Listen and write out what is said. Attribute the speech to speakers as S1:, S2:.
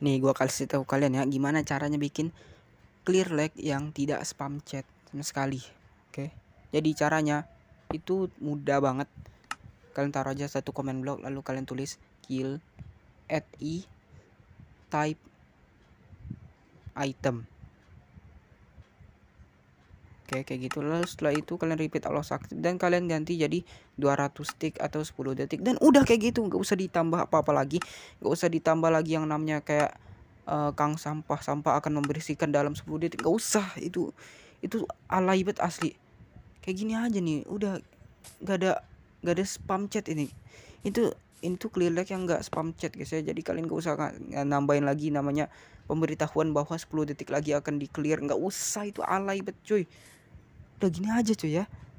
S1: Nih gue kasih tahu kalian ya gimana caranya bikin clear lag yang tidak spam chat sama sekali. Oke. Jadi caranya itu mudah banget. Kalian taruh aja satu komen blok lalu kalian tulis kill at e type item Oke, kayak gitu. Lalu setelah itu kalian repeat Allah sakti dan kalian ganti jadi 200 tik atau 10 detik dan udah kayak gitu, nggak usah ditambah apa-apa lagi. nggak usah ditambah lagi yang namanya kayak uh, Kang sampah sampah akan membersihkan dalam 10 detik. nggak usah, itu itu alay asli. Kayak gini aja nih, udah nggak ada nggak ada spam chat ini. Itu itu clear lag yang nggak spam chat guys ya jadi kalian nggak usah nambahin lagi namanya pemberitahuan bahwa 10 detik lagi akan di clear nggak usah itu alay bet cuy udah gini aja cuy ya